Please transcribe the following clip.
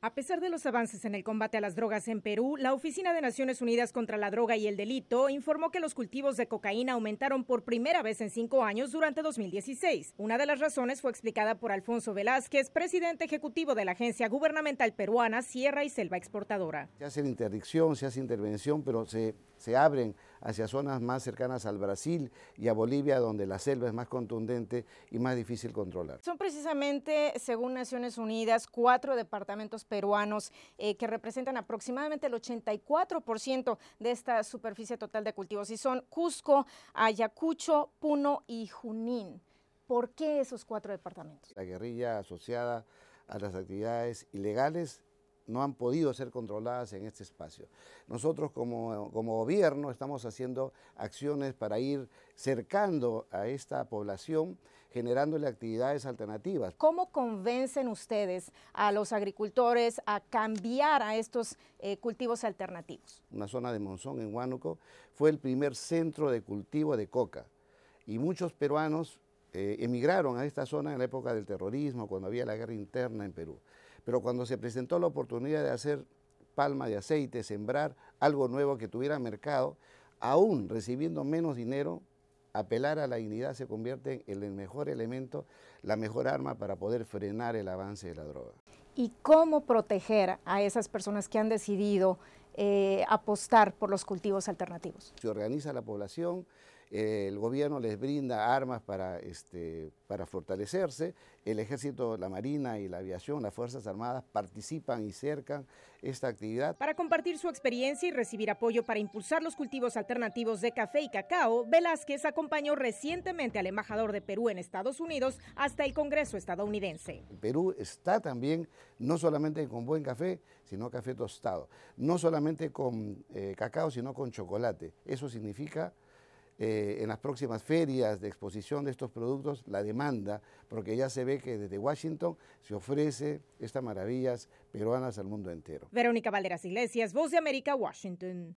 A pesar de los avances en el combate a las drogas en Perú, la Oficina de Naciones Unidas contra la Droga y el Delito informó que los cultivos de cocaína aumentaron por primera vez en cinco años durante 2016. Una de las razones fue explicada por Alfonso Velázquez, presidente ejecutivo de la Agencia Gubernamental Peruana Sierra y Selva Exportadora. Se hace interdicción, se hace intervención, pero se, se abren hacia zonas más cercanas al Brasil y a Bolivia, donde la selva es más contundente y más difícil controlar. Son precisamente, según Naciones Unidas, cuatro departamentos peruanos, eh, que representan aproximadamente el 84% de esta superficie total de cultivos, y son Cusco, Ayacucho, Puno y Junín. ¿Por qué esos cuatro departamentos? La guerrilla asociada a las actividades ilegales no han podido ser controladas en este espacio. Nosotros como, gobierno estamos haciendo acciones para ir cercando a esta población, generándole actividades alternativas. ¿Cómo convencen ustedes a los agricultores a cambiar a estos eh, cultivos alternativos? Una zona de Monzón en Huánuco fue el primer centro de cultivo de coca y muchos peruanos eh, emigraron a esta zona en la época del terrorismo, cuando había la guerra interna en Perú. Pero cuando se presentó la oportunidad de hacer palma de aceite, sembrar algo nuevo que tuviera mercado, aún recibiendo menos dinero, apelar a la dignidad se convierte en el mejor elemento, la mejor arma para poder frenar el avance de la droga. ¿Y cómo proteger a esas personas que han decidido eh, apostar por los cultivos alternativos? Se organiza la población, eh, el gobierno les brinda armas para, este, para fortalecerse, el ejército, la marina y la aviación, las Fuerzas Armadas participan y cercan esta actividad. Para compartir su experiencia y recibir apoyo para impulsar los cultivos alternativos de café y cacao, Velázquez acompañó recientemente al embajador de Perú en Estados Unidos hasta el Congreso estadounidense. Perú está también no solamente con buen café, sino café tostado, no solamente con eh, cacao, sino con chocolate. Eso significa eh, en las próximas ferias de exposición de estos productos la demanda, porque ya se ve que desde Washington se ofrece estas maravillas peruanas al mundo entero. Verónica Valderas Iglesias, Voz de América, Washington.